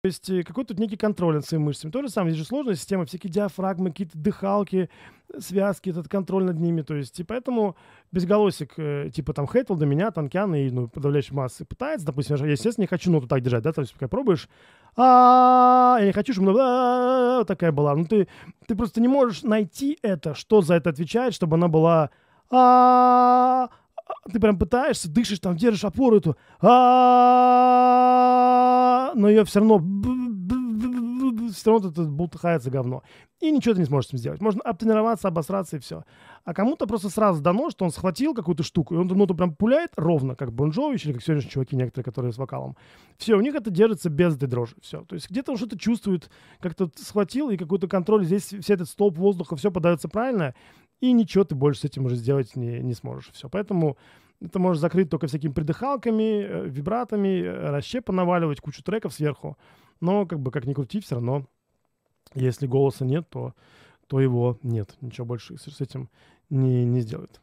То есть э, какой тут некий контроль над своими мышцами. То же самое, здесь же сложная система, всякие диафрагмы, какие-то дыхалки, э, связки, этот контроль над ними. То есть, и поэтому безголосик, э, типа там Хейтл до меня, Танкян и ну, подавляющей массы пытается, допустим, я, естественно, не хочу ноту так держать, да, то есть, пока пробуешь, а я не хочу, чтобы а, такая была. Ну, ты, ты просто не можешь найти это, что за это отвечает, чтобы она была а ты прям пытаешься, дышишь, там держишь опору эту, а но ее все равно все равно тут бултыхается говно. И ничего ты не сможешь с ним сделать. Можно обтренироваться, обосраться и все. А кому-то просто сразу дано, что он схватил какую-то штуку, и он ну, то прям пуляет ровно, как Бонжович или как сегодняшние чуваки некоторые, которые с вокалом. Все, у них это держится без этой дрожи. Все. То есть где-то он что-то чувствует, как-то схватил, и какой-то контроль здесь, все этот столб воздуха, все подается правильно и ничего ты больше с этим уже сделать не, не сможешь. Все. Поэтому это можешь закрыть только всякими придыхалками, э, вибратами, э, расщепа наваливать, кучу треков сверху. Но как бы как ни крути, все равно, если голоса нет, то, то его нет. Ничего больше с этим не, не сделает.